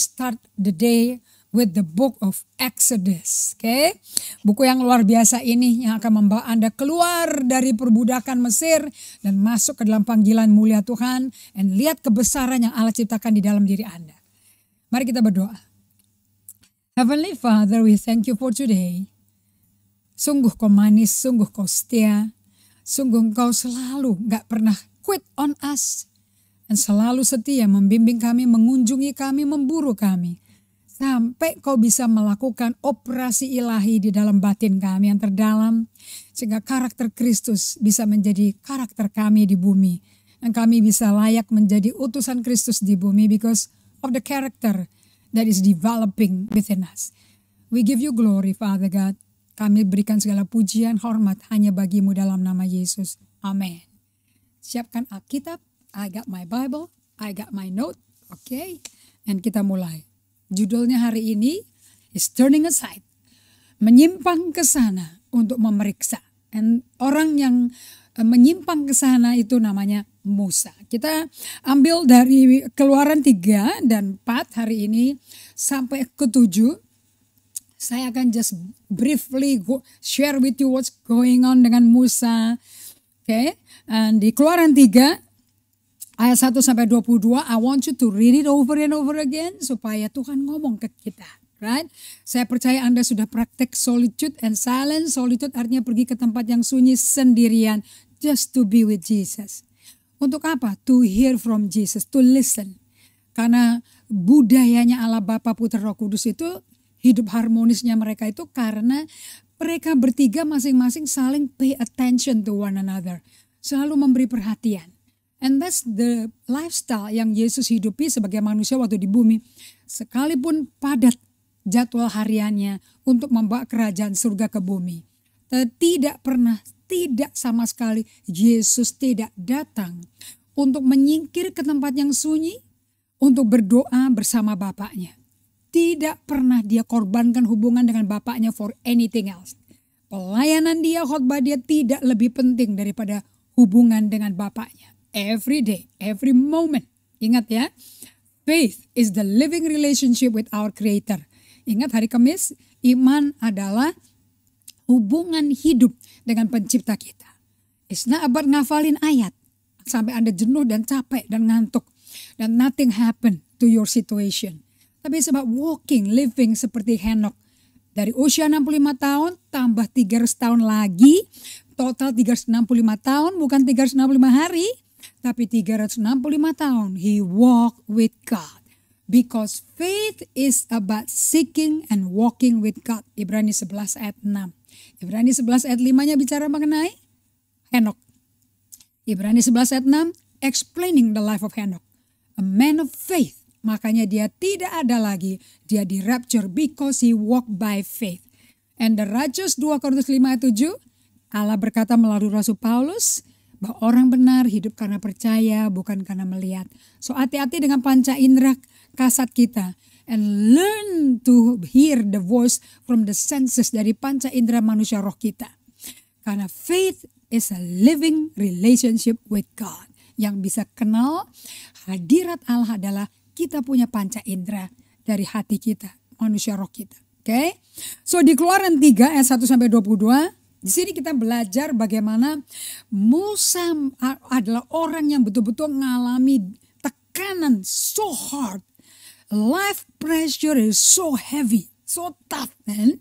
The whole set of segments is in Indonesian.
start the day with the book of Exodus. Oke, okay? buku yang luar biasa ini yang akan membawa Anda keluar dari perbudakan Mesir dan masuk ke dalam panggilan mulia Tuhan. Dan lihat kebesaran yang Allah ciptakan di dalam diri Anda. Mari kita berdoa. Heavenly Father, we thank you for today. Sungguh kau manis, sungguh kau setia. Sungguh kau selalu gak pernah quit on us dan selalu setia membimbing kami, mengunjungi kami, memburu kami. Sampai kau bisa melakukan operasi ilahi di dalam batin kami yang terdalam. Sehingga karakter Kristus bisa menjadi karakter kami di bumi. Dan kami bisa layak menjadi utusan Kristus di bumi because of the character that is developing within us. We give you glory, Father God. Kami berikan segala pujian, hormat hanya bagimu dalam nama Yesus. Amin. Siapkan Alkitab, I got my Bible, I got my note, okay? And kita mulai. Judulnya hari ini is turning aside. Menyimpang ke sana untuk memeriksa. And orang yang eh, menyimpang ke sana itu namanya Musa. Kita ambil dari Keluaran 3 dan 4 hari ini sampai ke 7. Saya akan just briefly go, share with you what's going on dengan Musa. Oke, okay? di Keluaran 3 Ayat 1 sampai 22, I want you to read it over and over again supaya Tuhan ngomong ke kita. Right? Saya percaya Anda sudah praktek solitude and silence. Solitude artinya pergi ke tempat yang sunyi sendirian. Just to be with Jesus. Untuk apa? To hear from Jesus, to listen. Karena budayanya Allah Bapa Putra Roh Kudus itu hidup harmonisnya mereka itu karena mereka bertiga masing-masing saling pay attention to one another. Selalu memberi perhatian And that's the lifestyle yang Yesus hidupi sebagai manusia waktu di bumi. Sekalipun padat jadwal hariannya untuk membawa kerajaan surga ke bumi. Tidak pernah, tidak sama sekali Yesus tidak datang untuk menyingkir ke tempat yang sunyi untuk berdoa bersama Bapaknya. Tidak pernah dia korbankan hubungan dengan Bapaknya for anything else. Pelayanan dia, khotbah dia tidak lebih penting daripada hubungan dengan Bapaknya every day, every moment. Ingat ya, faith is the living relationship with our creator. Ingat hari Kamis, iman adalah hubungan hidup dengan pencipta kita. It's not about ngafalin ayat sampai Anda jenuh dan capek dan ngantuk dan nothing happen to your situation. Tapi sebab walking, living seperti Henok. Dari usia 65 tahun tambah 300 tahun lagi, total 365 tahun bukan 365 hari tapi 365 tahun he walk with God. Because faith is about seeking and walking with God. Ibrani 11 ayat 6. Ibrani 11 ayat 5-nya bicara mengenai Henok. Ibrani 11 ayat 6 explaining the life of Henok. A man of faith. Makanya dia tidak ada lagi. Dia di rapture because he walk by faith. And the righteous 2 Korintus 5 ayat 7. Allah berkata melalui Rasul Paulus, bahwa orang benar hidup karena percaya, bukan karena melihat. So hati-hati dengan panca indera kasat kita. And learn to hear the voice from the senses dari panca indera manusia roh kita. Karena faith is a living relationship with God. Yang bisa kenal hadirat Allah adalah kita punya panca indera dari hati kita, manusia roh kita. Oke. Okay? So di Keluaran 3 ayat 1 sampai 22 di sini kita belajar bagaimana Musa adalah orang yang betul-betul mengalami tekanan so hard. Life pressure is so heavy, so tough man.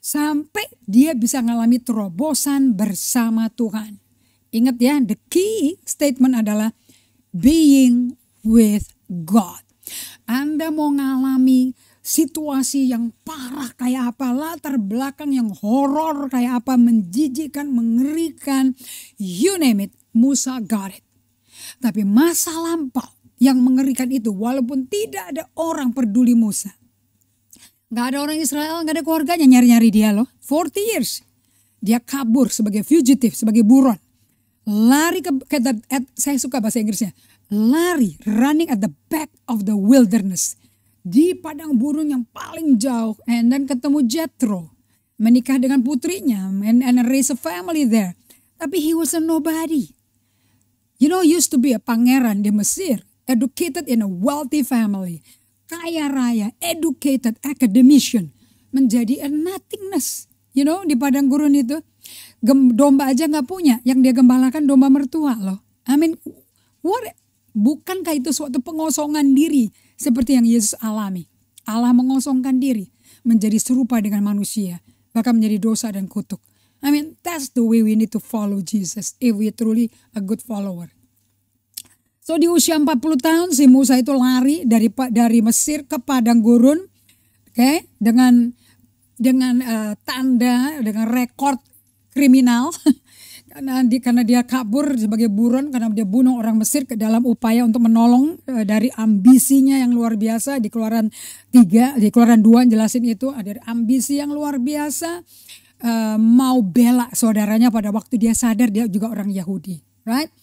Sampai dia bisa mengalami terobosan bersama Tuhan. Ingat ya, the key statement adalah being with God. Anda mau mengalami situasi yang parah kayak apa, latar belakang yang horor kayak apa, menjijikan, mengerikan, you name it, Musa got it. Tapi masa lampau yang mengerikan itu walaupun tidak ada orang peduli Musa. Gak ada orang Israel, gak ada keluarganya nyari-nyari dia loh. 40 years. Dia kabur sebagai fugitive, sebagai buron. Lari ke, ke the, at, saya suka bahasa Inggrisnya. Lari, running at the back of the wilderness di padang burung yang paling jauh and then ketemu Jethro menikah dengan putrinya and, and raise a family there tapi he was a nobody you know used to be a pangeran di Mesir educated in a wealthy family kaya raya educated academician menjadi a nothingness you know di padang gurun itu domba aja nggak punya yang dia gembalakan domba mertua loh I mean what Bukankah itu suatu pengosongan diri seperti yang Yesus alami? Allah mengosongkan diri menjadi serupa dengan manusia, bahkan menjadi dosa dan kutuk. I mean, that's the way we need to follow Jesus if we truly a good follower. So di usia 40 tahun si Musa itu lari dari dari Mesir ke padang gurun, oke, okay? dengan dengan uh, tanda dengan rekor kriminal karena dia, karena dia kabur sebagai buron karena dia bunuh orang Mesir ke dalam upaya untuk menolong e, dari ambisinya yang luar biasa di keluaran tiga di keluaran dua jelasin itu ada ambisi yang luar biasa e, mau bela saudaranya pada waktu dia sadar dia juga orang Yahudi right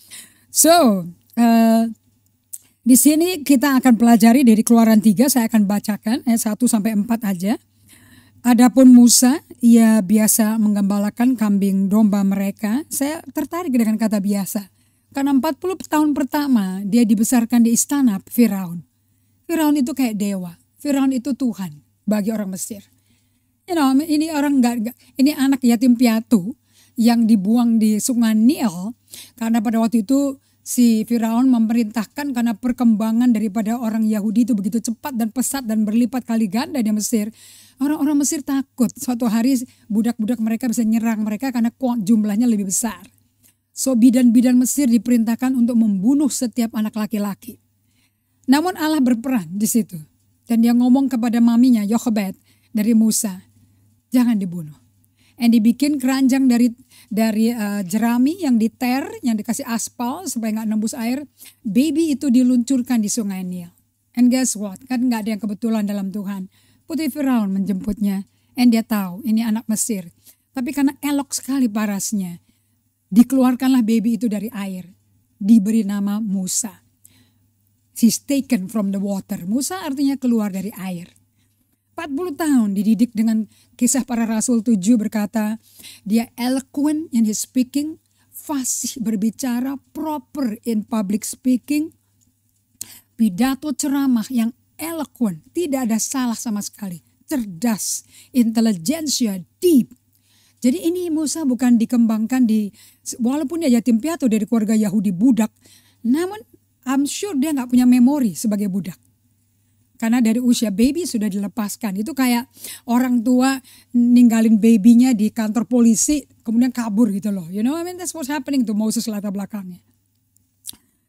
so e, di sini kita akan pelajari dari keluaran tiga saya akan bacakan eh, 1 sampai 4 aja Adapun Musa, ia biasa menggembalakan kambing domba mereka. Saya tertarik dengan kata biasa. Karena 40 tahun pertama dia dibesarkan di istana Firaun. Firaun itu kayak dewa. Firaun itu Tuhan bagi orang Mesir. You know, ini orang gak, gak, ini anak yatim piatu yang dibuang di sungai Nil karena pada waktu itu si Firaun memerintahkan karena perkembangan daripada orang Yahudi itu begitu cepat dan pesat dan berlipat kali ganda di Mesir. Orang-orang Mesir takut suatu hari budak-budak mereka bisa nyerang mereka karena jumlahnya lebih besar. So bidan-bidan Mesir diperintahkan untuk membunuh setiap anak laki-laki. Namun Allah berperan di situ. Dan dia ngomong kepada maminya Yochebed dari Musa, jangan dibunuh and dibikin keranjang dari dari uh, jerami yang diter yang dikasih aspal supaya nggak nembus air baby itu diluncurkan di sungai Nil and guess what kan nggak ada yang kebetulan dalam Tuhan putri Firaun menjemputnya and dia tahu ini anak Mesir tapi karena elok sekali parasnya dikeluarkanlah baby itu dari air diberi nama Musa Si taken from the water Musa artinya keluar dari air 40 tahun dididik dengan kisah para rasul tujuh berkata, dia eloquent in his speaking, fasih berbicara, proper in public speaking, pidato ceramah yang eloquent, tidak ada salah sama sekali, cerdas, intelligentsia, deep, jadi ini Musa bukan dikembangkan di walaupun dia yatim piatu dari keluarga Yahudi budak, namun I'm sure dia nggak punya memori sebagai budak karena dari usia baby sudah dilepaskan. Itu kayak orang tua ninggalin babynya di kantor polisi kemudian kabur gitu loh. You know I mean that's what's happening to Moses latar belakangnya.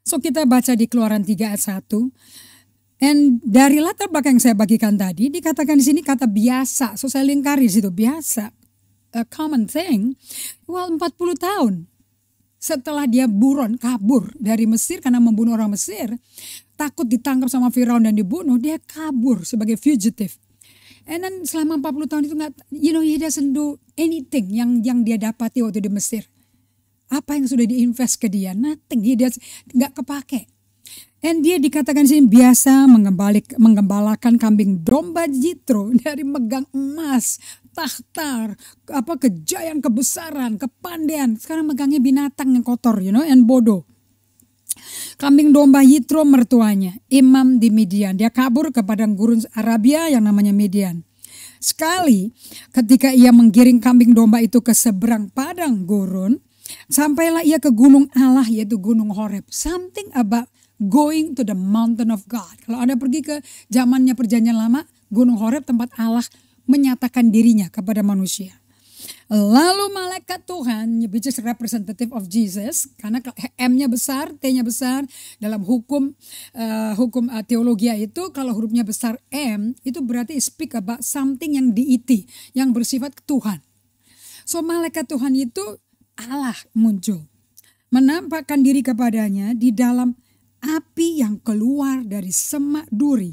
So kita baca di Keluaran 3 ayat 1. And dari latar belakang yang saya bagikan tadi dikatakan di sini kata biasa. So saya lingkari di situ biasa. A common thing. Well 40 tahun setelah dia buron kabur dari Mesir karena membunuh orang Mesir takut ditangkap sama Firaun dan dibunuh, dia kabur sebagai fugitive. And then selama 40 tahun itu nggak, you know, he doesn't do anything yang yang dia dapati waktu di Mesir. Apa yang sudah diinvest ke dia? Nothing. tinggi dia nggak kepake. And dia dikatakan sih biasa mengembalik, menggembalakan kambing domba Jitro dari megang emas, tahtar, apa kejayaan, kebesaran, kepandean. Sekarang megangnya binatang yang kotor, you know, and bodoh kambing domba Yitro mertuanya, imam di Midian. Dia kabur ke padang gurun Arabia yang namanya Midian. Sekali ketika ia menggiring kambing domba itu ke seberang padang gurun, sampailah ia ke gunung Allah yaitu gunung Horeb. Something about going to the mountain of God. Kalau Anda pergi ke zamannya perjanjian lama, gunung Horeb tempat Allah menyatakan dirinya kepada manusia. Lalu malaikat Tuhan, which is representative of Jesus, karena M-nya besar, T-nya besar, dalam hukum uh, hukum uh, eh, teologia itu kalau hurufnya besar M, itu berarti speak about something yang diiti, e yang bersifat Tuhan. So malaikat Tuhan itu Allah muncul. Menampakkan diri kepadanya di dalam api yang keluar dari semak duri.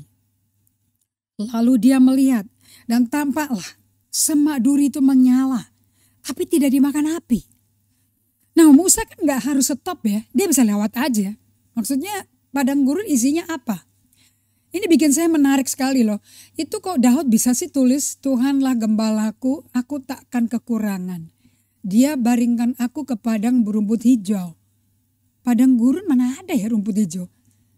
Lalu dia melihat dan tampaklah semak duri itu menyala tapi tidak dimakan api. Nah Musa kan nggak harus stop ya, dia bisa lewat aja. Maksudnya padang gurun isinya apa? Ini bikin saya menarik sekali loh. Itu kok Daud bisa sih tulis, Tuhanlah gembalaku, aku takkan kekurangan. Dia baringkan aku ke padang berumput hijau. Padang gurun mana ada ya rumput hijau?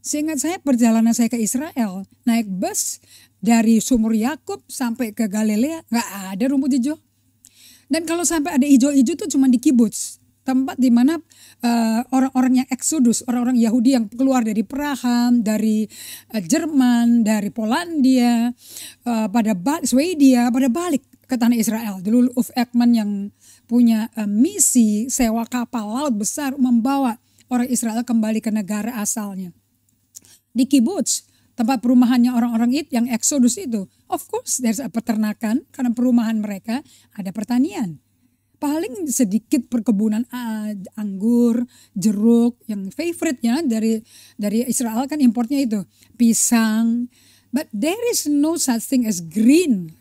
Seingat saya perjalanan saya ke Israel, naik bus dari sumur Yakub sampai ke Galilea, nggak ada rumput hijau. Dan kalau sampai ada ijo-ijo itu cuma di kibbutz, tempat di mana uh, orang-orang yang eksodus, orang-orang Yahudi yang keluar dari Praha, dari uh, Jerman, dari Polandia, uh, pada ba Swedia, pada balik ke tanah Israel. Dulu Uf Ekman yang punya uh, misi sewa kapal laut besar membawa orang Israel kembali ke negara asalnya. Di kibbutz tempat perumahannya orang-orang itu yang eksodus itu. Of course there's a peternakan karena perumahan mereka ada pertanian. Paling sedikit perkebunan anggur, jeruk yang favorite ya dari dari Israel kan importnya itu pisang. But there is no such thing as green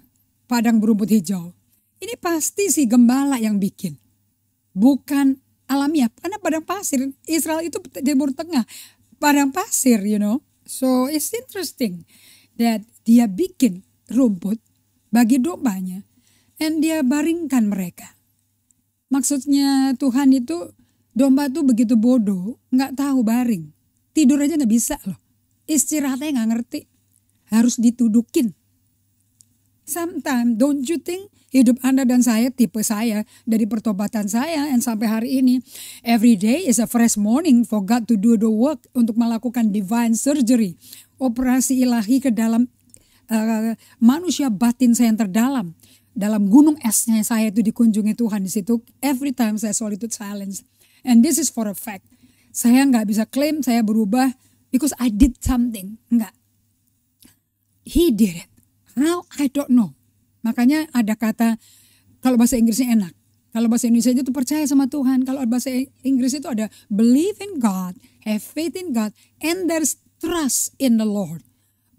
padang berumput hijau. Ini pasti si gembala yang bikin. Bukan alamiah karena padang pasir Israel itu timur tengah padang pasir you know So it's interesting that dia bikin rumput bagi dombanya and dia baringkan mereka. Maksudnya Tuhan itu domba tuh begitu bodoh, nggak tahu baring. Tidur aja nggak bisa loh. Istirahatnya nggak ngerti. Harus ditudukin. Sometimes don't you think hidup Anda dan saya tipe saya dari pertobatan saya and sampai hari ini every day is a fresh morning for God to do the work untuk melakukan divine surgery operasi ilahi ke dalam uh, manusia batin saya yang terdalam dalam gunung esnya saya itu dikunjungi Tuhan di situ every time saya solitude silence and this is for a fact saya nggak bisa klaim saya berubah because I did something nggak he did it How I don't know. Makanya ada kata kalau bahasa Inggrisnya enak. Kalau bahasa Indonesia itu percaya sama Tuhan. Kalau bahasa Inggris itu ada believe in God, have faith in God, and there's trust in the Lord.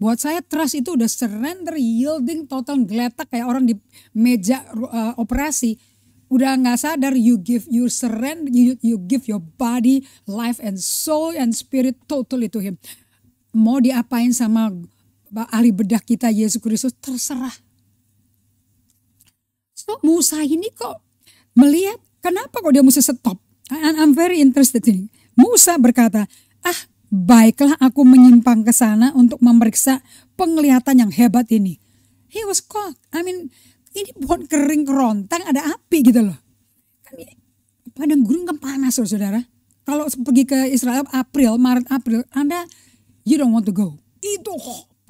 Buat saya trust itu udah surrender, yielding, total geletak kayak orang di meja uh, operasi udah nggak sadar you give you surrender you, you give your body life and soul and spirit totally to him mau diapain sama ahli bedah kita Yesus Kristus terserah. So Musa ini kok melihat kenapa kok dia mesti stop. And I'm very interested in Musa berkata, ah baiklah aku menyimpang ke sana untuk memeriksa penglihatan yang hebat ini. He was caught. I mean ini pohon kering kerontang ada api gitu loh. Kan padang gurun kan panas loh saudara. Kalau pergi ke Israel April, Maret, April, Anda you don't want to go. Itu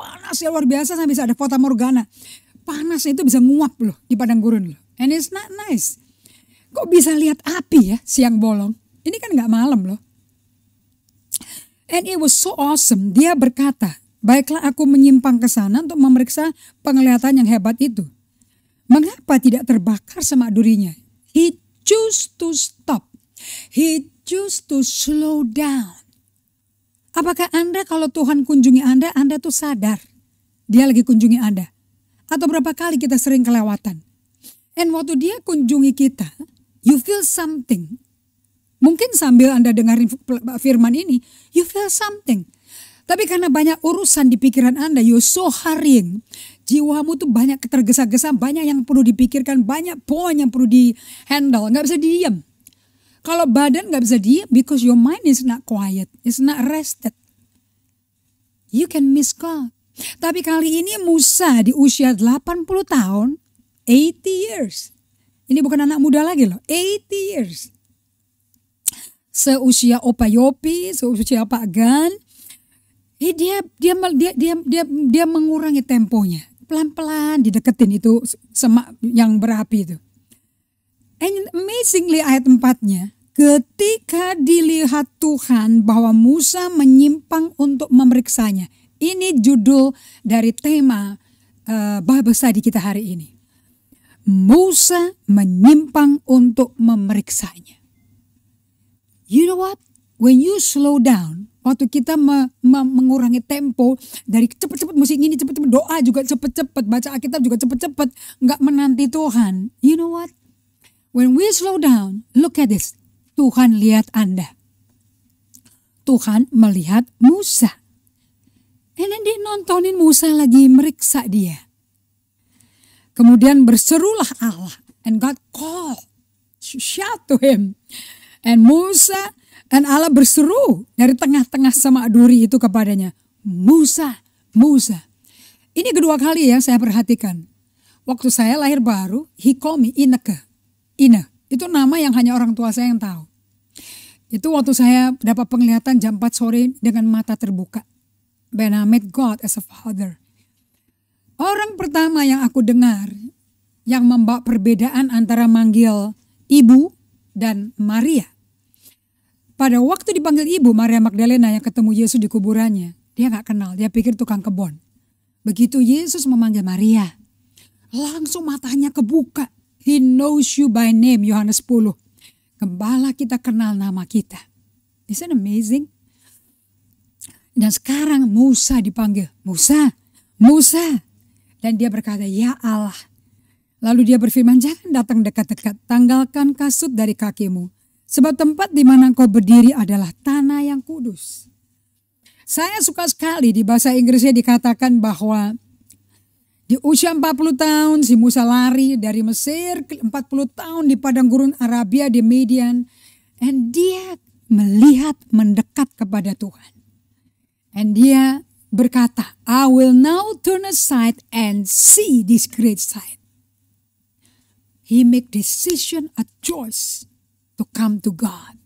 panas ya luar biasa sampai bisa ada fata morgana. Panas itu bisa nguap loh di padang gurun loh. And it's not nice. Kok bisa lihat api ya siang bolong? Ini kan nggak malam loh. And it was so awesome. Dia berkata, baiklah aku menyimpang ke sana untuk memeriksa penglihatan yang hebat itu. Mengapa tidak terbakar sama durinya? He choose to stop. He choose to slow down. Apakah Anda kalau Tuhan kunjungi Anda, Anda tuh sadar dia lagi kunjungi Anda? Atau berapa kali kita sering kelewatan? And waktu dia kunjungi kita, you feel something. Mungkin sambil Anda dengarin firman ini, you feel something. Tapi karena banyak urusan di pikiran Anda, you so hurrying. Jiwamu tuh banyak ketergesa-gesa, banyak yang perlu dipikirkan, banyak poin yang perlu di handle, nggak bisa diem. Kalau badan nggak bisa diam because your mind is not quiet, is not rested. You can miss God. Tapi kali ini Musa di usia 80 tahun, 80 years. Ini bukan anak muda lagi loh, 80 years. Seusia Opa Yopi, seusia Pak Gan, eh, dia, dia dia dia dia dia mengurangi temponya. Pelan-pelan dideketin itu semak yang berapi itu And amazingly ayat 4 ketika dilihat Tuhan bahwa Musa menyimpang untuk memeriksanya. Ini judul dari tema uh, Bible di kita hari ini. Musa menyimpang untuk memeriksanya. You know what? When you slow down, waktu kita me, me, mengurangi tempo dari cepat-cepat musik ini, cepat-cepat doa juga cepat-cepat baca Alkitab juga cepat-cepat nggak menanti Tuhan. You know what? When we slow down, look at this. Tuhan lihat Anda. Tuhan melihat Musa. Dan dia nontonin Musa lagi meriksa dia. Kemudian berserulah Allah. And God call, shout to him. And Musa, dan Allah berseru dari tengah-tengah sama duri itu kepadanya. Musa, Musa. Ini kedua kali yang saya perhatikan. Waktu saya lahir baru, he called me Ineke. Ina. Itu nama yang hanya orang tua saya yang tahu. Itu waktu saya dapat penglihatan jam 4 sore dengan mata terbuka. When I met God as a father. Orang pertama yang aku dengar yang membawa perbedaan antara manggil ibu dan Maria. Pada waktu dipanggil ibu Maria Magdalena yang ketemu Yesus di kuburannya, dia nggak kenal, dia pikir tukang kebon. Begitu Yesus memanggil Maria, langsung matanya kebuka. He knows you by name, Yohanes 10. Gembala kita kenal nama kita. Isn't amazing? Dan sekarang Musa dipanggil, Musa, Musa. Dan dia berkata, ya Allah. Lalu dia berfirman, jangan datang dekat-dekat, tanggalkan kasut dari kakimu. Sebab tempat di mana engkau berdiri adalah tanah yang kudus. Saya suka sekali di bahasa Inggrisnya dikatakan bahwa di usia 40 tahun, si Musa lari dari Mesir 40 tahun di padang gurun Arabia di Median. And dia melihat mendekat kepada Tuhan. And dia berkata, I will now turn aside and see this great sight. He make decision, a choice to come to God.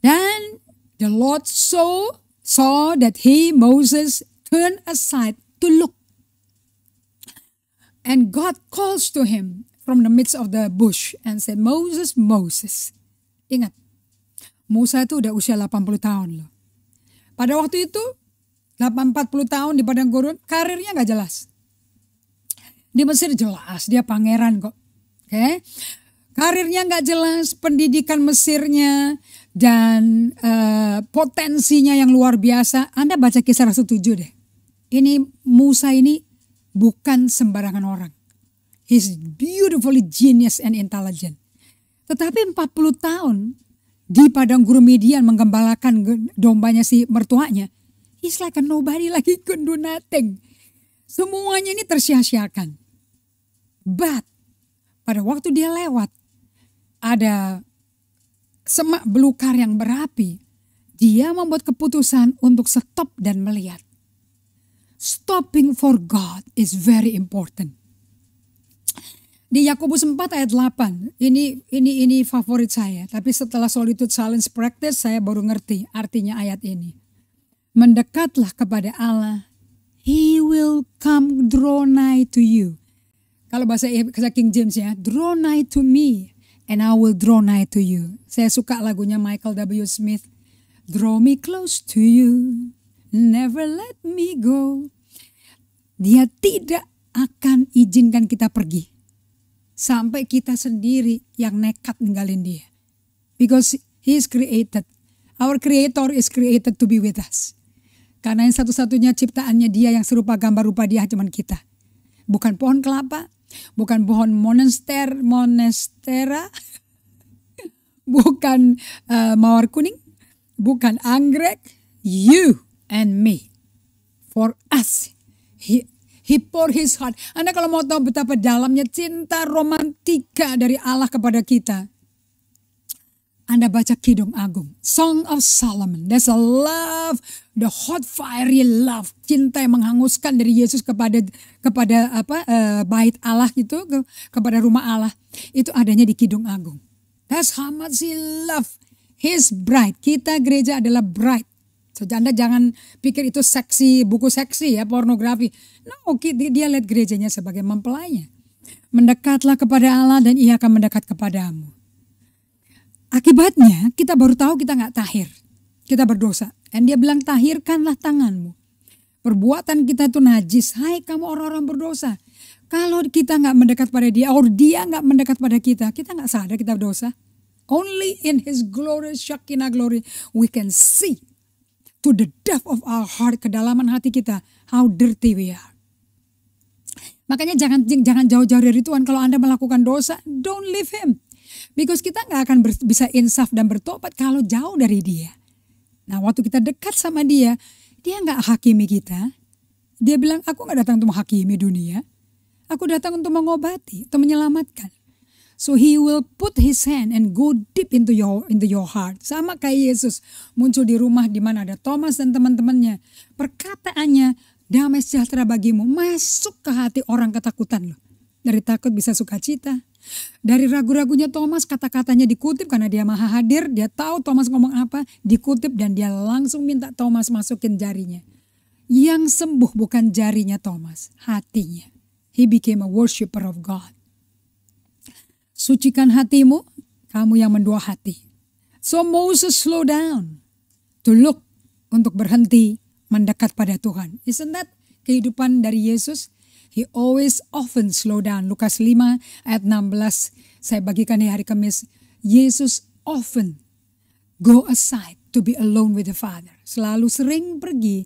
Then the Lord saw, saw that he, Moses, turned aside to look And God calls to him from the midst of the bush and said, Moses, Moses. Ingat, Musa itu udah usia 80 tahun loh. Pada waktu itu, 40 tahun di padang gurun, karirnya gak jelas. Di Mesir jelas, dia pangeran kok. Oke. Okay? Karirnya gak jelas, pendidikan Mesirnya dan uh, potensinya yang luar biasa. Anda baca kisah Rasul 7 deh. Ini Musa ini bukan sembarangan orang. He's beautifully genius and intelligent. Tetapi 40 tahun di padang guru median menggembalakan dombanya si mertuanya. He's like a nobody lagi like can do nothing. Semuanya ini tersia-siakan. But pada waktu dia lewat ada semak belukar yang berapi. Dia membuat keputusan untuk stop dan melihat stopping for God is very important. Di Yakobus 4 ayat 8, ini ini ini favorit saya, tapi setelah solitude silence practice saya baru ngerti artinya ayat ini. Mendekatlah kepada Allah, he will come draw nigh to you. Kalau bahasa bahasa King James ya, draw nigh to me and I will draw nigh to you. Saya suka lagunya Michael W Smith, Draw me close to you, never let me go. Dia tidak akan izinkan kita pergi. Sampai kita sendiri yang nekat ninggalin dia. Because he is created. Our creator is created to be with us. Karena yang satu-satunya ciptaannya dia yang serupa gambar rupa dia cuman kita. Bukan pohon kelapa, bukan pohon monester, monestera, bukan uh, mawar kuning, bukan anggrek, you and me. For us, He, he pour his heart. Anda kalau mau tahu betapa dalamnya cinta romantika dari Allah kepada kita. Anda baca Kidung Agung, Song of Solomon. There's a love, the hot fiery love, cinta yang menghanguskan dari Yesus kepada kepada apa uh, bait Allah itu, ke, kepada rumah Allah. Itu adanya di Kidung Agung. That's how much he love his bride. Kita gereja adalah bride. So, Anda jangan pikir itu seksi, buku seksi ya, pornografi. No, dia lihat gerejanya sebagai mempelainya. Mendekatlah kepada Allah dan ia akan mendekat kepadamu. Akibatnya, kita baru tahu kita nggak tahir. Kita berdosa. Dan dia bilang, tahirkanlah tanganmu. Perbuatan kita itu najis. Hai kamu orang-orang berdosa. Kalau kita nggak mendekat pada dia, or dia nggak mendekat pada kita, kita nggak sadar kita berdosa. Only in his glory, Shakina glory we can see to the depth of our heart, kedalaman hati kita, how dirty we are. Makanya jangan jangan jauh-jauh dari Tuhan. Kalau Anda melakukan dosa, don't leave him. Because kita nggak akan ber, bisa insaf dan bertobat kalau jauh dari dia. Nah waktu kita dekat sama dia, dia nggak hakimi kita. Dia bilang, aku nggak datang untuk menghakimi dunia. Aku datang untuk mengobati, untuk menyelamatkan. So he will put his hand and go deep into your into your heart. Sama kayak Yesus muncul di rumah di mana ada Thomas dan teman-temannya. Perkataannya damai sejahtera bagimu masuk ke hati orang ketakutan loh. Dari takut bisa sukacita. Dari ragu-ragunya Thomas kata-katanya dikutip karena dia maha hadir, dia tahu Thomas ngomong apa, dikutip dan dia langsung minta Thomas masukin jarinya. Yang sembuh bukan jarinya Thomas, hatinya. He became a worshipper of God. Sucikan hatimu, kamu yang mendua hati. So Moses slow down to look untuk berhenti mendekat pada Tuhan. Isn't that kehidupan dari Yesus? He always often slow down. Lukas 5 ayat 16 saya bagikan di hari Kamis. Yesus often go aside to be alone with the Father. Selalu sering pergi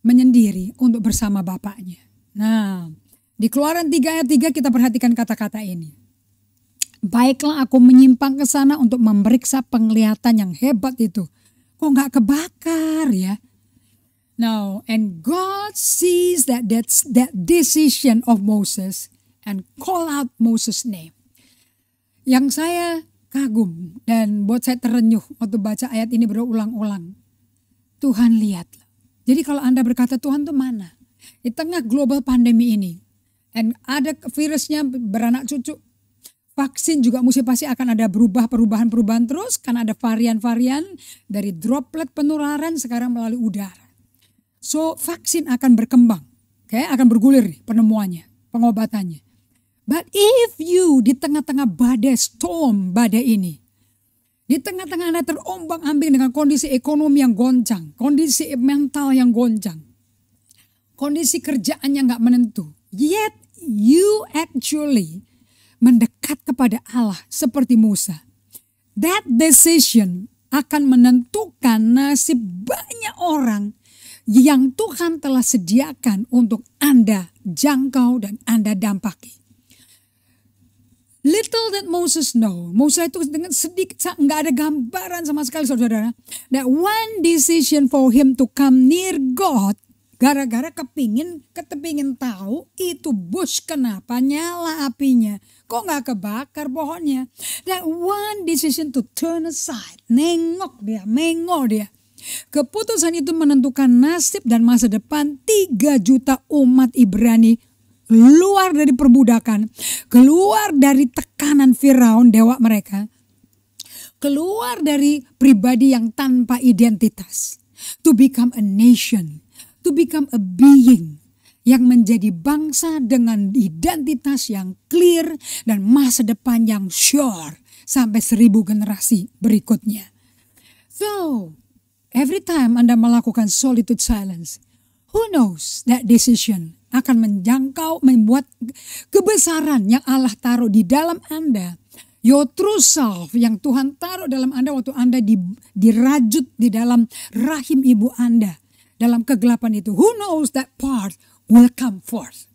menyendiri untuk bersama Bapaknya. Nah, di Keluaran 3 ayat 3 kita perhatikan kata-kata ini. Baiklah aku menyimpang ke sana untuk memeriksa penglihatan yang hebat itu. Kok nggak kebakar ya? Now, and God sees that that's that decision of Moses and call out Moses' name. Yang saya kagum dan buat saya terenyuh waktu baca ayat ini berulang-ulang. Tuhan lihatlah. Jadi kalau Anda berkata Tuhan tuh mana? Di tengah global pandemi ini, and ada virusnya beranak cucu vaksin juga mesti pasti akan ada berubah perubahan-perubahan terus karena ada varian-varian dari droplet penularan sekarang melalui udara. So vaksin akan berkembang, kayak akan bergulir nih penemuannya, pengobatannya. But if you di tengah-tengah badai storm badai ini, di tengah-tengah Anda terombang ambing dengan kondisi ekonomi yang goncang, kondisi mental yang goncang, kondisi kerjaan yang nggak menentu, yet you actually mendekat kepada Allah seperti Musa. That decision akan menentukan nasib banyak orang yang Tuhan telah sediakan untuk Anda jangkau dan Anda dampaki. Little that Moses know, Musa itu dengan sedikit nggak ada gambaran sama sekali saudara. saudara That one decision for him to come near God, gara-gara kepingin, ketepingin tahu itu bush kenapa nyala apinya kok nggak kebakar pohonnya. That nah, one decision to turn aside, nengok dia, mengok dia. Keputusan itu menentukan nasib dan masa depan 3 juta umat Ibrani keluar dari perbudakan, keluar dari tekanan Firaun dewa mereka, keluar dari pribadi yang tanpa identitas, to become a nation, to become a being, yang menjadi bangsa dengan identitas yang clear dan masa depan yang sure sampai seribu generasi berikutnya. So, every time Anda melakukan solitude silence, who knows that decision akan menjangkau, membuat kebesaran yang Allah taruh di dalam Anda your true self yang Tuhan taruh dalam Anda waktu Anda di, dirajut di dalam rahim ibu Anda dalam kegelapan itu. Who knows that part? will come forth.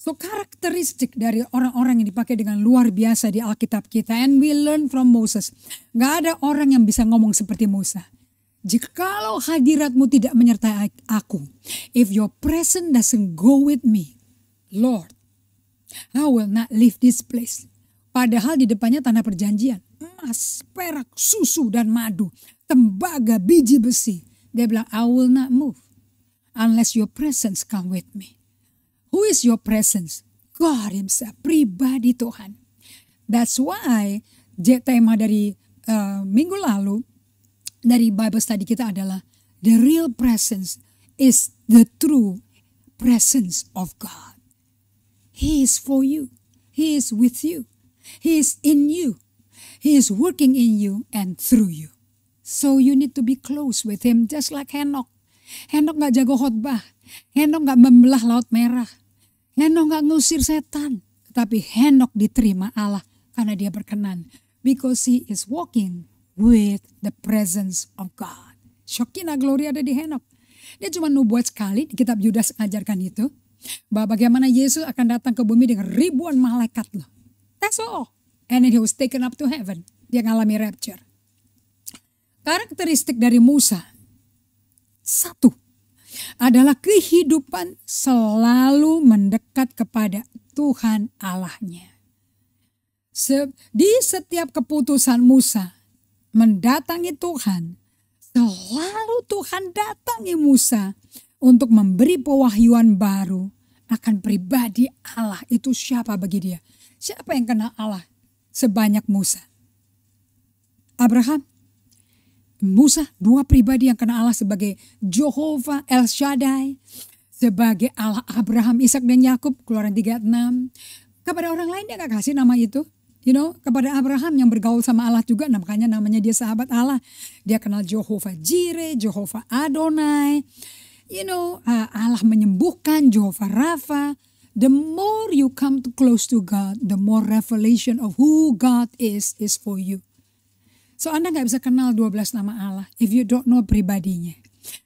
So karakteristik dari orang-orang yang dipakai dengan luar biasa di Alkitab kita and we learn from Moses. Gak ada orang yang bisa ngomong seperti Musa. Jikalau hadiratmu tidak menyertai aku, if your presence doesn't go with me, Lord, I will not leave this place. Padahal di depannya tanah perjanjian, emas, perak, susu, dan madu, tembaga, biji besi. Dia bilang, I will not move unless your presence come with me. Who is your presence? God himself, pribadi Tuhan. That's why tema dari uh, minggu lalu dari Bible study kita adalah the real presence is the true presence of God. He is for you. He is with you. He is in you. He is working in you and through you. So you need to be close with him just like Hanok. Henok gak jago khotbah. Henok gak membelah laut merah. Henok gak ngusir setan. Tetapi Henok diterima Allah karena dia berkenan. Because he is walking with the presence of God. Shokina glory ada di Henok. Dia cuma nubuat sekali di kitab Yudas mengajarkan itu. Bahwa bagaimana Yesus akan datang ke bumi dengan ribuan malaikat loh. That's all. And then he was taken up to heaven. Dia ngalami rapture. Karakteristik dari Musa satu adalah kehidupan selalu mendekat kepada Tuhan Allahnya. Di setiap keputusan Musa mendatangi Tuhan, selalu Tuhan datangi Musa untuk memberi pewahyuan baru akan pribadi Allah itu siapa bagi dia. Siapa yang kenal Allah sebanyak Musa? Abraham, Musa, dua pribadi yang kenal Allah sebagai Jehovah El Shaddai, sebagai Allah Abraham, Ishak dan Yakub, Keluaran 36. Kepada orang lain dia gak kasih nama itu. You know, kepada Abraham yang bergaul sama Allah juga, nah, makanya namanya dia sahabat Allah. Dia kenal Jehovah Jireh, Jehovah Adonai. You know, uh, Allah menyembuhkan, Jehovah Rafa. The more you come to close to God, the more revelation of who God is is for you. So Anda nggak bisa kenal 12 nama Allah if you don't know pribadinya.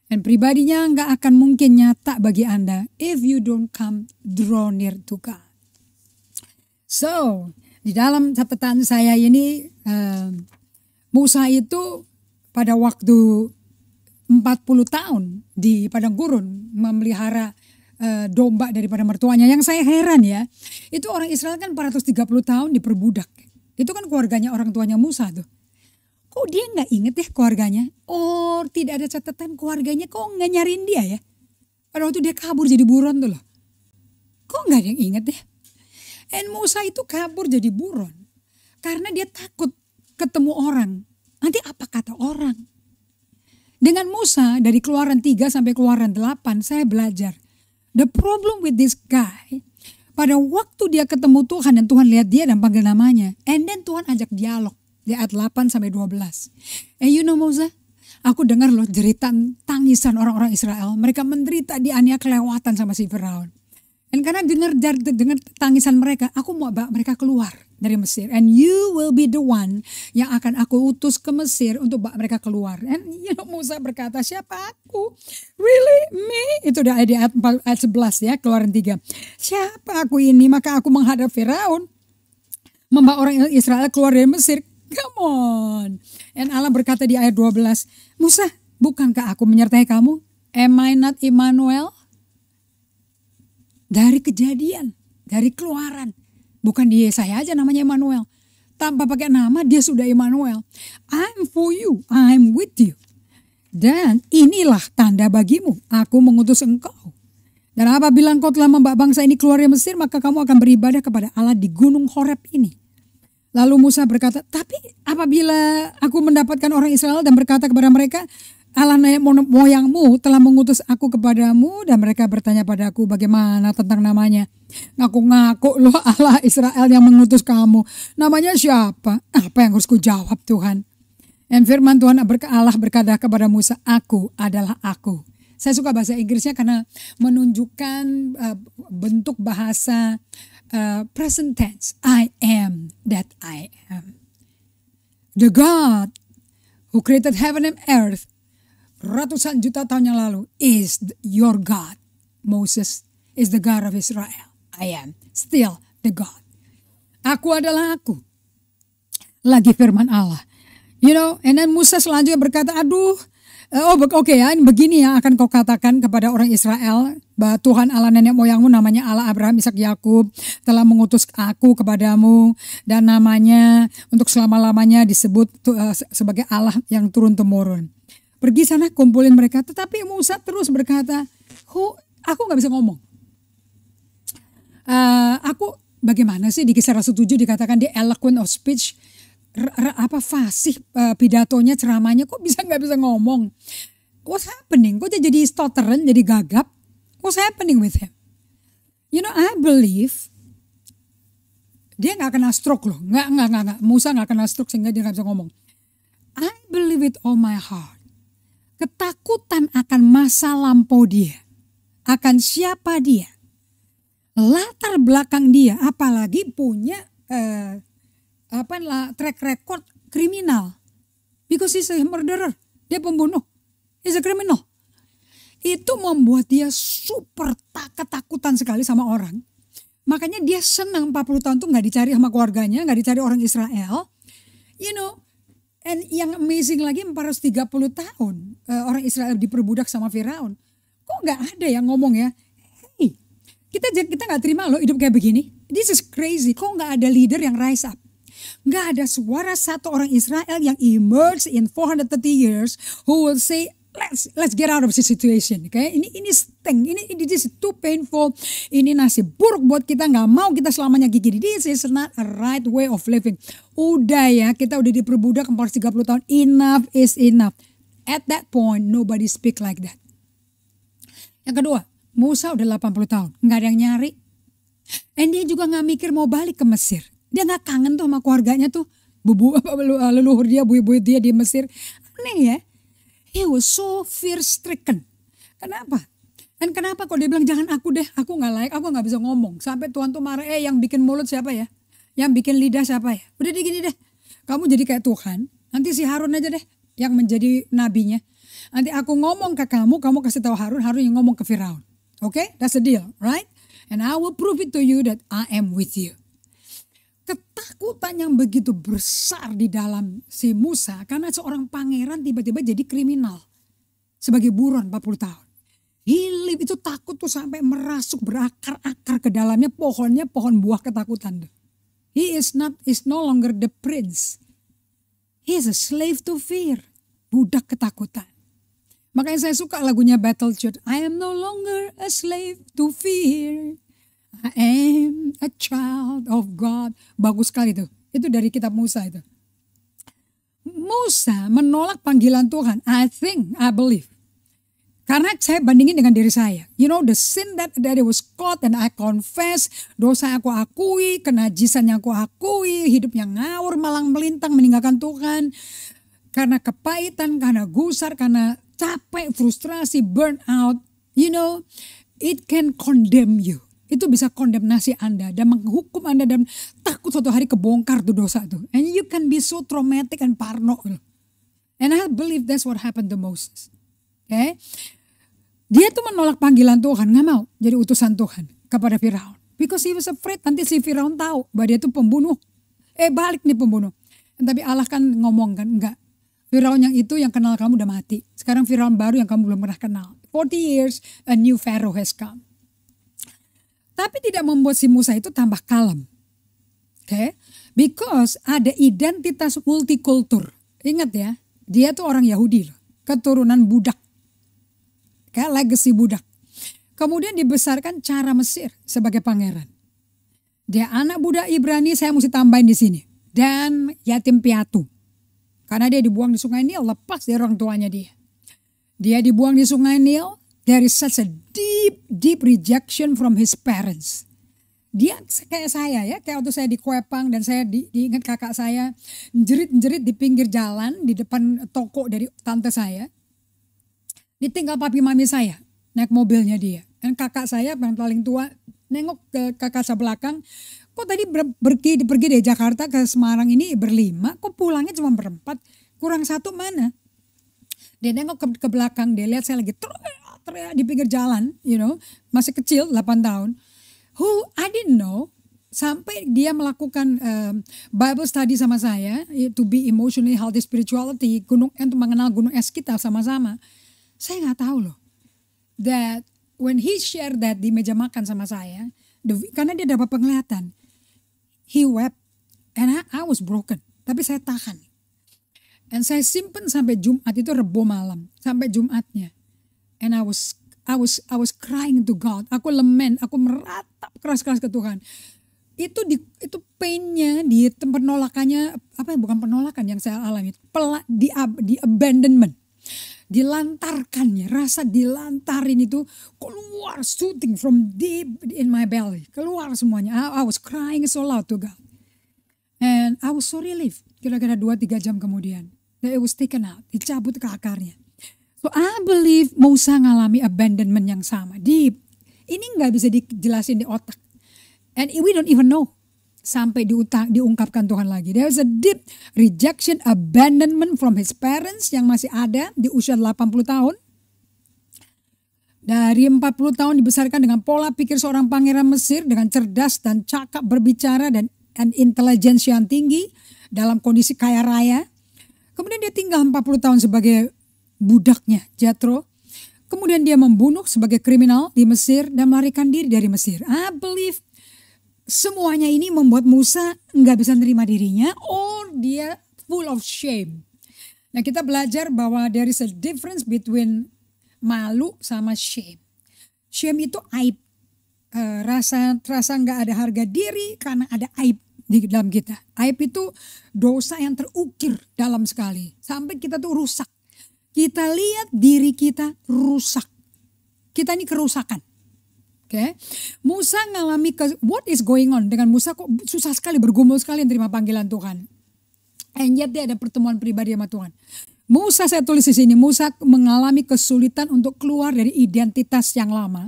Dan pribadinya nggak akan mungkin nyata bagi Anda if you don't come draw near to God. So, di dalam catatan saya ini, uh, Musa itu pada waktu 40 tahun di padang gurun memelihara uh, domba daripada mertuanya. Yang saya heran ya, itu orang Israel kan 430 tahun diperbudak. Itu kan keluarganya orang tuanya Musa tuh kok dia nggak inget ya keluarganya? Oh tidak ada catatan keluarganya kok nggak nyariin dia ya? Pada waktu dia kabur jadi buron tuh loh. Kok nggak yang inget ya? En Musa itu kabur jadi buron. Karena dia takut ketemu orang. Nanti apa kata orang? Dengan Musa dari keluaran 3 sampai keluaran 8 saya belajar. The problem with this guy pada waktu dia ketemu Tuhan dan Tuhan lihat dia dan panggil namanya. And then Tuhan ajak dialog di ayat 8 sampai 12. Eh you know Moza, aku dengar loh jeritan tangisan orang-orang Israel. Mereka menderita di ania kelewatan sama si Firaun. Dan karena dengar dengar tangisan mereka, aku mau bawa mereka keluar dari Mesir. And you will be the one yang akan aku utus ke Mesir untuk bawa mereka keluar. And you know, Musa berkata, siapa aku? Really me? Itu udah di ayat, ayat 11 ya, keluaran 3. Siapa aku ini? Maka aku menghadap Firaun. Membawa orang Israel keluar dari Mesir Come on. Dan Allah berkata di ayat 12, Musa, bukankah aku menyertai kamu? Am I not Emmanuel? Dari kejadian, dari keluaran. Bukan di Yesaya aja namanya Emmanuel. Tanpa pakai nama dia sudah Emmanuel. I'm for you, I'm with you. Dan inilah tanda bagimu, aku mengutus engkau. Dan apabila engkau telah membawa bangsa ini keluar dari Mesir, maka kamu akan beribadah kepada Allah di gunung Horeb ini. Lalu Musa berkata, tapi apabila aku mendapatkan orang Israel dan berkata kepada mereka, Allah nenek moyangmu telah mengutus aku kepadamu dan mereka bertanya padaku bagaimana tentang namanya. Ngaku-ngaku loh Allah Israel yang mengutus kamu. Namanya siapa? Apa yang harus ku jawab Tuhan? Dan firman Tuhan Allah berkata kepada Musa, aku adalah aku. Saya suka bahasa Inggrisnya karena menunjukkan uh, bentuk bahasa Uh, present tense. I am that I am. The God who created heaven and earth ratusan juta tahun yang lalu is your God. Moses is the God of Israel. I am still the God. Aku adalah aku. Lagi firman Allah. You know, and then Musa selanjutnya berkata, aduh Eh, oh, oke okay ya. Begini yang akan kau katakan kepada orang Israel, bahwa Tuhan Allah nenek moyangmu namanya Allah Abraham, Ishak, Yakub telah mengutus aku kepadamu dan namanya untuk selama-lamanya disebut uh, sebagai Allah yang turun temurun. Pergi sana kumpulin mereka, tetapi Musa terus berkata, "Hu, aku nggak bisa ngomong. Uh, aku bagaimana sih di kisah Rasul 7 dikatakan di eloquent of speech." apa fasih uh, pidatonya ceramahnya kok bisa nggak bisa ngomong what's happening kok dia jadi stotteran jadi gagap what's happening with him you know I believe dia nggak kena stroke loh nggak nggak nggak nggak Musa nggak kena stroke sehingga dia nggak bisa ngomong I believe it all my heart ketakutan akan masa lampau dia akan siapa dia latar belakang dia apalagi punya uh, apa lah track record kriminal because he's a murderer dia pembunuh he's a criminal itu membuat dia super tak ketakutan sekali sama orang makanya dia senang 40 tahun tuh nggak dicari sama keluarganya nggak dicari orang Israel you know and yang amazing lagi 430 tahun uh, orang Israel diperbudak sama Firaun kok nggak ada yang ngomong ya hey kita kita nggak terima loh hidup kayak begini this is crazy kok nggak ada leader yang rise up Nggak ada suara satu orang Israel yang emerge in 430 years who will say let's let's get out of this situation. Okay? ini ini sting, ini ini is too painful. Ini nasib buruk buat kita nggak mau kita selamanya gigi di this is not a right way of living. Udah ya, kita udah diperbudak 430 tahun. Enough is enough. At that point nobody speak like that. Yang kedua, Musa udah 80 tahun, nggak ada yang nyari. And dia juga nggak mikir mau balik ke Mesir. Dia nggak kangen tuh sama keluarganya tuh. Bubu apa ah, leluhur dia, bui-bui dia di Mesir. Aneh ya. He was so fear stricken. Kenapa? Dan kenapa kok dia bilang jangan aku deh, aku nggak layak, aku nggak bisa ngomong. Sampai tuan tuh marah, eh yang bikin mulut siapa ya? Yang bikin lidah siapa ya? Udah deh gini deh, kamu jadi kayak Tuhan, nanti si Harun aja deh yang menjadi nabinya. Nanti aku ngomong ke kamu, kamu kasih tahu Harun, Harun yang ngomong ke Firaun. Oke, okay? that's the deal, right? And I will prove it to you that I am with you ketakutan yang begitu besar di dalam si Musa karena seorang pangeran tiba-tiba jadi kriminal sebagai buron 40 tahun. Hilip itu takut tuh sampai merasuk berakar-akar ke dalamnya pohonnya pohon buah ketakutan. He is not is no longer the prince. He is a slave to fear. Budak ketakutan. Makanya saya suka lagunya Battle Church. I am no longer a slave to fear. I am a child of God. Bagus sekali itu. Itu dari kitab Musa itu. Musa menolak panggilan Tuhan. I think, I believe. Karena saya bandingin dengan diri saya. You know the sin that, that was caught and I confess. Dosa aku akui, kenajisan yang aku akui. Hidup yang ngawur, malang melintang, meninggalkan Tuhan. Karena kepahitan, karena gusar, karena capek, frustrasi, burnout. You know, it can condemn you itu bisa kondemnasi Anda dan menghukum Anda dan takut suatu hari kebongkar tuh dosa tuh. And you can be so traumatic and parno. And I believe that's what happened to Moses. Okay? Dia tuh menolak panggilan Tuhan, nggak mau jadi utusan Tuhan kepada Firaun. Because he was afraid nanti si Firaun tahu bahwa dia tuh pembunuh. Eh balik nih pembunuh. Tapi Allah kan ngomong kan, enggak. Firaun yang itu yang kenal kamu udah mati. Sekarang Firaun baru yang kamu belum pernah kenal. 40 years a new Pharaoh has come. Tapi tidak membuat si Musa itu tambah kalem. Oke, okay? because ada identitas multikultur. Ingat ya, dia tuh orang Yahudi loh, keturunan budak. Kayak legacy budak. Kemudian dibesarkan cara Mesir sebagai pangeran. Dia anak budak Ibrani, saya mesti tambahin di sini. Dan yatim piatu. Karena dia dibuang di sungai Nil, lepas dari orang tuanya dia. Dia dibuang di sungai Nil, there is such a deep, deep rejection from his parents. Dia kayak saya ya, kayak waktu saya di Kuepang dan saya di, diingat kakak saya jerit-jerit di pinggir jalan di depan toko dari tante saya. Ditinggal papi mami saya naik mobilnya dia. Dan kakak saya yang paling tua nengok ke kakak saya belakang, kok tadi ber pergi pergi dari Jakarta ke Semarang ini berlima, kok pulangnya cuma berempat, kurang satu mana? Dia nengok ke, ke belakang, dia lihat saya lagi terus teriak di pinggir jalan, you know, masih kecil 8 tahun. Who I didn't know sampai dia melakukan um, Bible study sama saya to be emotionally healthy spirituality gunung eh, untuk mengenal gunung es kita sama-sama saya nggak tahu loh that when he share that di meja makan sama saya the, karena dia dapat penglihatan he wept and I, I was broken tapi saya tahan and saya simpen sampai Jumat itu rebo malam sampai Jumatnya and I was I was I was crying to God. Aku lemen, aku meratap keras-keras ke Tuhan. Itu di itu painnya di penolakannya apa ya, bukan penolakan yang saya alami, pelak di di abandonment dilantarkannya rasa dilantarin itu keluar shooting from deep in my belly keluar semuanya I, I was crying so loud to God and I was so relieved kira-kira dua tiga jam kemudian that it was taken out dicabut ke akarnya So I believe Musa ngalami abandonment yang sama. Deep, ini nggak bisa dijelasin di otak. And we don't even know sampai diutang, diungkapkan Tuhan lagi. There is a deep rejection, abandonment from his parents yang masih ada di usia 80 tahun. Dari 40 tahun dibesarkan dengan pola pikir seorang pangeran Mesir dengan cerdas dan cakap berbicara dan, and intelligence yang tinggi dalam kondisi kaya raya. Kemudian dia tinggal 40 tahun sebagai budaknya Jatro. Kemudian dia membunuh sebagai kriminal di Mesir dan melarikan diri dari Mesir. I believe semuanya ini membuat Musa nggak bisa nerima dirinya or dia full of shame. Nah kita belajar bahwa there is a difference between malu sama shame. Shame itu aib. E, rasa rasa nggak ada harga diri karena ada aib di dalam kita. Aib itu dosa yang terukir dalam sekali. Sampai kita tuh rusak kita lihat diri kita rusak. Kita ini kerusakan. Oke. Okay. Musa ngalami ke what is going on dengan Musa kok susah sekali bergumul sekali terima panggilan Tuhan. And yet dia ada pertemuan pribadi sama Tuhan. Musa saya tulis di sini, Musa mengalami kesulitan untuk keluar dari identitas yang lama.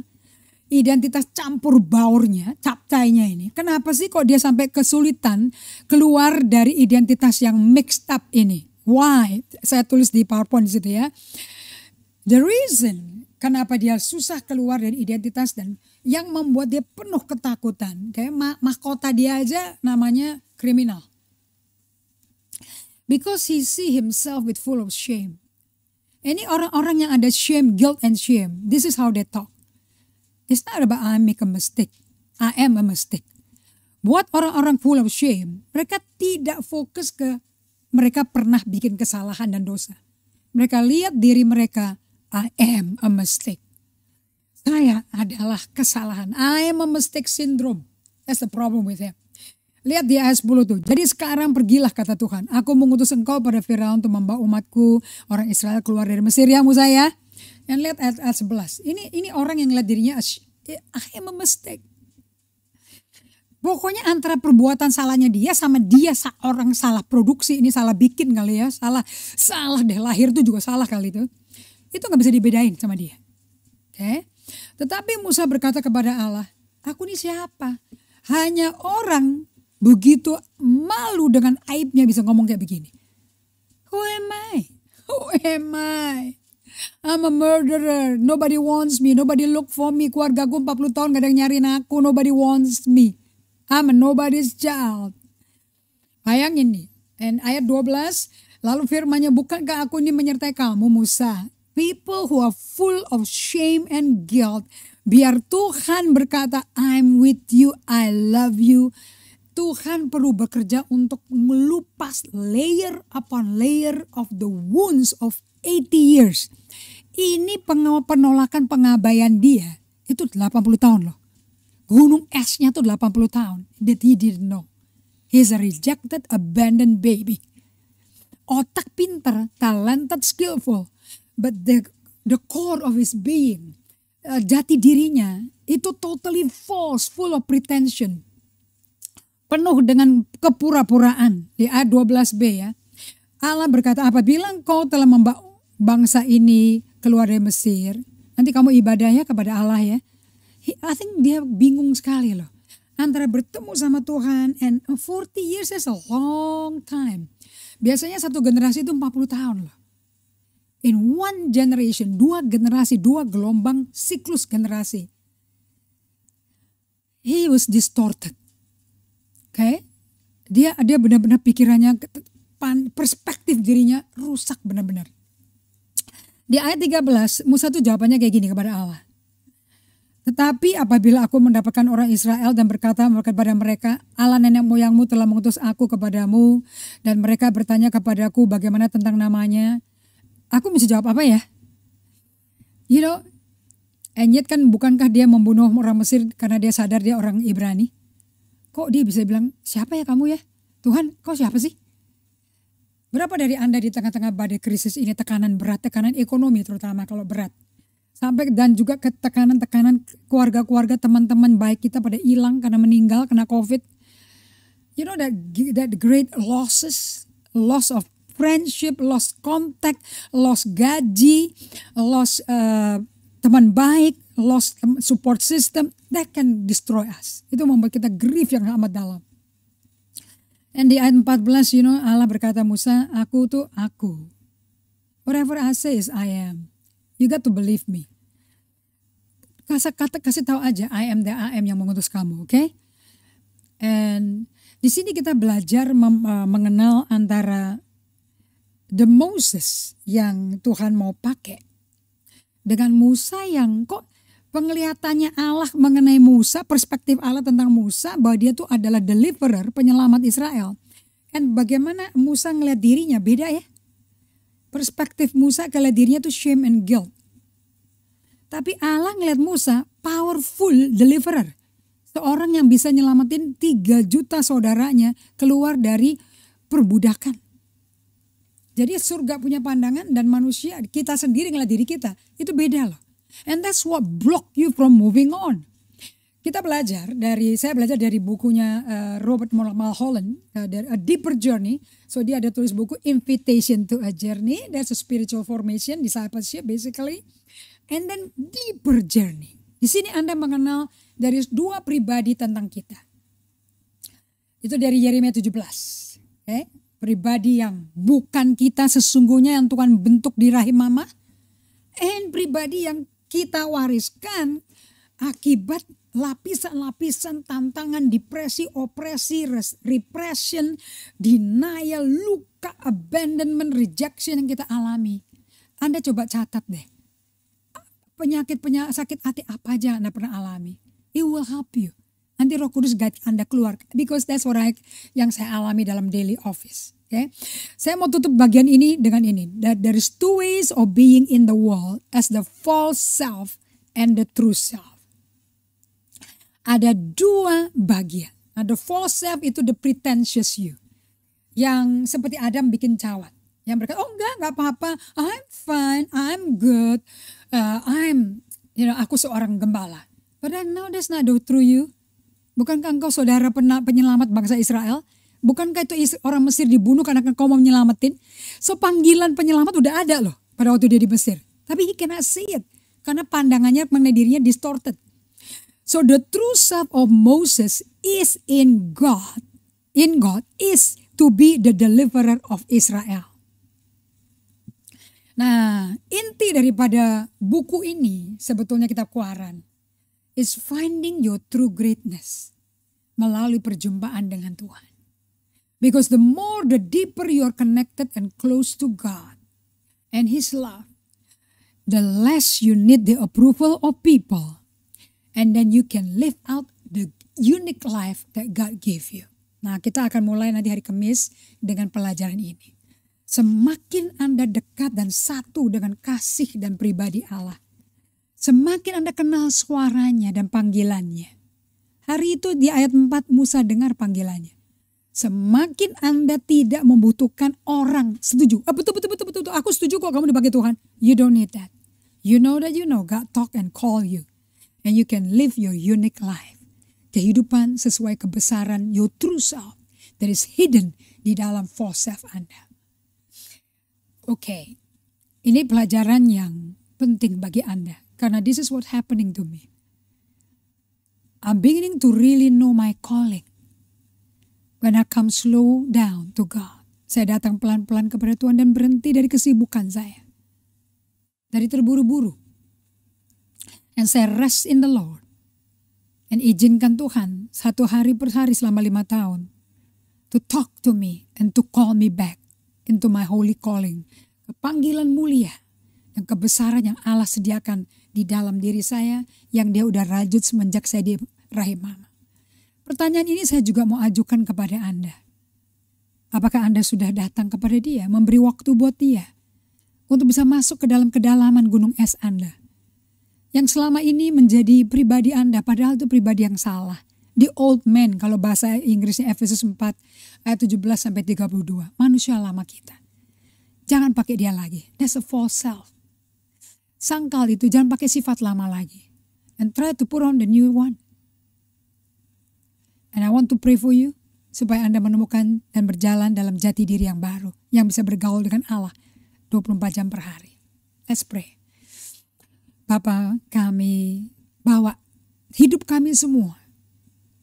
Identitas campur baurnya, capcainya ini. Kenapa sih kok dia sampai kesulitan keluar dari identitas yang mixed up ini? Why? Saya tulis di PowerPoint di situ ya. The reason kenapa dia susah keluar dari identitas dan yang membuat dia penuh ketakutan. Kayak mahkota dia aja namanya kriminal. Because he see himself with full of shame. Ini orang-orang yang ada shame, guilt and shame. This is how they talk. It's not about I make a mistake. I am a mistake. Buat orang-orang full of shame, mereka tidak fokus ke mereka pernah bikin kesalahan dan dosa. Mereka lihat diri mereka, I am a mistake. Saya adalah kesalahan. I am a mistake syndrome. That's the problem with him. Lihat di ayat 10 tuh. Jadi sekarang pergilah kata Tuhan. Aku mengutus engkau pada Firaun untuk membawa umatku orang Israel keluar dari Mesir ya Musa ya. Dan lihat ayat, ayat 11. Ini ini orang yang lihat dirinya I am a mistake. Pokoknya antara perbuatan salahnya dia sama dia seorang salah produksi ini salah bikin kali ya salah salah deh lahir tuh juga salah kali itu itu nggak bisa dibedain sama dia. Oke, okay? tetapi Musa berkata kepada Allah, aku ini siapa? Hanya orang begitu malu dengan aibnya bisa ngomong kayak begini. Who am I? Who am I? I'm a murderer. Nobody wants me. Nobody look for me. Keluarga gue 40 tahun gak ada yang nyariin aku. Nobody wants me. I'm nobody's child. Bayangin nih. Dan ayat 12, lalu firmannya, bukankah aku ini menyertai kamu Musa? People who are full of shame and guilt. Biar Tuhan berkata, I'm with you, I love you. Tuhan perlu bekerja untuk melupas layer upon layer of the wounds of 80 years. Ini penolakan pengabaian dia itu 80 tahun loh gunung esnya tuh 80 tahun that he didn't know he's a rejected abandoned baby otak pinter talented skillful but the the core of his being uh, jati dirinya itu totally false full of pretension penuh dengan kepura-puraan di a 12b ya Allah berkata apabila engkau telah membawa bangsa ini keluar dari Mesir nanti kamu ibadahnya kepada Allah ya I think dia bingung sekali loh. Antara bertemu sama Tuhan and 40 years is a long time. Biasanya satu generasi itu 40 tahun loh. In one generation, dua generasi, dua gelombang siklus generasi. He was distorted. Oke. Okay? Dia ada benar-benar pikirannya perspektif dirinya rusak benar-benar. Di ayat 13, Musa itu jawabannya kayak gini kepada Allah. Tetapi apabila aku mendapatkan orang Israel dan berkata kepada mereka, Allah nenek moyangmu telah mengutus aku kepadamu, dan mereka bertanya kepadaku bagaimana tentang namanya, aku mesti jawab apa ya? You know, and kan bukankah dia membunuh orang Mesir karena dia sadar dia orang Ibrani? Kok dia bisa bilang, siapa ya kamu ya? Tuhan, kau siapa sih? Berapa dari Anda di tengah-tengah badai krisis ini tekanan berat, tekanan ekonomi terutama kalau berat, sampai dan juga ketekanan tekanan keluarga-keluarga teman-teman baik kita pada hilang karena meninggal karena covid you know that that great losses loss of friendship loss contact loss gaji loss uh, teman baik loss support system that can destroy us itu membuat kita grief yang amat dalam and di ayat 14 you know Allah berkata Musa aku tuh aku whatever I say is I am you got to believe me kasih kata kasih tahu aja I am the I am yang mengutus kamu, oke? Okay? And di sini kita belajar mem, uh, mengenal antara the Moses yang Tuhan mau pakai dengan Musa yang kok penglihatannya Allah mengenai Musa, perspektif Allah tentang Musa bahwa dia tuh adalah deliverer, penyelamat Israel. Kan bagaimana Musa ngelihat dirinya beda ya? Perspektif Musa kalau dirinya tuh shame and guilt tapi Allah ngeliat Musa powerful deliverer. Seorang yang bisa nyelamatin 3 juta saudaranya keluar dari perbudakan. Jadi surga punya pandangan dan manusia kita sendiri ngeliat diri kita. Itu beda loh. And that's what block you from moving on. Kita belajar dari saya belajar dari bukunya eh, Robert Mulholland uh, dari A Deeper Journey. So dia ada tulis buku Invitation to a Journey. That's a spiritual formation discipleship basically and then deeper journey. Di sini Anda mengenal dari dua pribadi tentang kita. Itu dari Yeremia 17. Okay? Eh, pribadi yang bukan kita sesungguhnya yang Tuhan bentuk di rahim mama. And pribadi yang kita wariskan akibat lapisan-lapisan tantangan depresi, opresi, repression, denial, luka, abandonment, rejection yang kita alami. Anda coba catat deh penyakit penyakit sakit hati apa aja yang Anda pernah alami. It will help you. Nanti Roh Kudus guide Anda keluar because that's what I, yang saya alami dalam daily office. Okay? Saya mau tutup bagian ini dengan ini. That there is two ways of being in the world as the false self and the true self. Ada dua bagian. Nah, the false self itu the pretentious you. Yang seperti Adam bikin cawat. Yang berkata, oh enggak, enggak apa-apa. I'm fine, I'm good uh, I'm, you know, aku seorang gembala. But then, now that's not through you. Bukankah engkau saudara penyelamat bangsa Israel? Bukankah itu orang Mesir dibunuh karena engkau mau menyelamatin? So panggilan penyelamat udah ada loh pada waktu dia di Mesir. Tapi he cannot see it. Karena pandangannya mengenai dirinya distorted. So the true self of Moses is in God. In God is to be the deliverer of Israel. Nah, inti daripada buku ini sebetulnya kita Kuaran is finding your true greatness melalui perjumpaan dengan Tuhan. Because the more the deeper you are connected and close to God and his love, the less you need the approval of people and then you can live out the unique life that God gave you. Nah, kita akan mulai nanti hari Kamis dengan pelajaran ini. Semakin Anda dekat dan satu dengan kasih dan pribadi Allah, semakin Anda kenal suaranya dan panggilannya. Hari itu di ayat 4 Musa dengar panggilannya. Semakin Anda tidak membutuhkan orang. Setuju? Ah, betul, betul, betul, betul, betul. Aku setuju kok kamu dibagi Tuhan. You don't need that. You know that you know God talk and call you. And you can live your unique life. Kehidupan sesuai kebesaran your true self that is hidden di dalam false self Anda. Oke, okay. ini pelajaran yang penting bagi Anda karena this is what happening to me. I'm beginning to really know my calling. When I come slow down to God. Saya datang pelan-pelan kepada Tuhan dan berhenti dari kesibukan saya. Dari terburu-buru. And saya rest in the Lord. and izinkan Tuhan satu hari per hari selama lima tahun. To talk to me and to call me back into my holy calling, panggilan mulia yang kebesaran yang Allah sediakan di dalam diri saya yang dia udah rajut semenjak saya di rahim mama. Pertanyaan ini saya juga mau ajukan kepada Anda. Apakah Anda sudah datang kepada dia, memberi waktu buat dia untuk bisa masuk ke dalam kedalaman gunung es Anda? Yang selama ini menjadi pribadi Anda, padahal itu pribadi yang salah the old man kalau bahasa Inggrisnya Efesus 4 ayat 17 sampai 32. Manusia lama kita. Jangan pakai dia lagi. That's a false self. Sangkal itu jangan pakai sifat lama lagi. And try to put on the new one. And I want to pray for you supaya Anda menemukan dan berjalan dalam jati diri yang baru, yang bisa bergaul dengan Allah 24 jam per hari. Let's pray. Bapa kami bawa hidup kami semua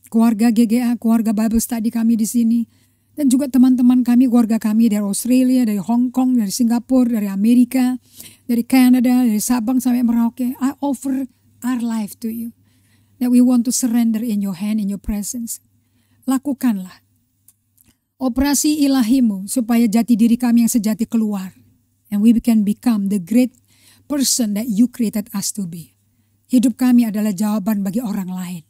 keluarga GGA, keluarga Bible Study kami di sini, dan juga teman-teman kami, keluarga kami dari Australia, dari Hong Kong, dari Singapura, dari Amerika, dari Kanada, dari Sabang sampai Merauke. I offer our life to you. That we want to surrender in your hand, in your presence. Lakukanlah. Operasi ilahimu supaya jati diri kami yang sejati keluar. And we can become the great person that you created us to be. Hidup kami adalah jawaban bagi orang lain.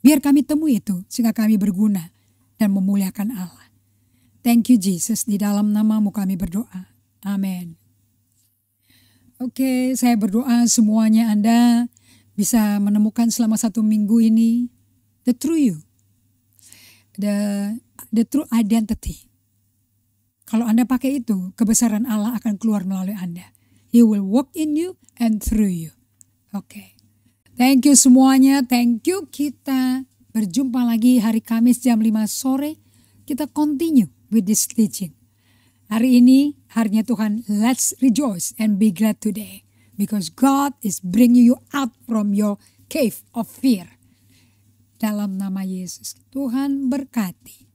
Biar kami temui itu sehingga kami berguna dan memuliakan Allah. Thank you Jesus, di dalam namamu kami berdoa. Amin. Oke, okay, saya berdoa semuanya Anda bisa menemukan selama satu minggu ini the true you, the the true identity. Kalau Anda pakai itu, kebesaran Allah akan keluar melalui Anda. He will walk in you and through you. Oke. Okay. Thank you semuanya, thank you. Kita berjumpa lagi hari Kamis jam 5 sore. Kita continue with this teaching. Hari ini harinya Tuhan, let's rejoice and be glad today. Because God is bringing you out from your cave of fear. Dalam nama Yesus, Tuhan berkati.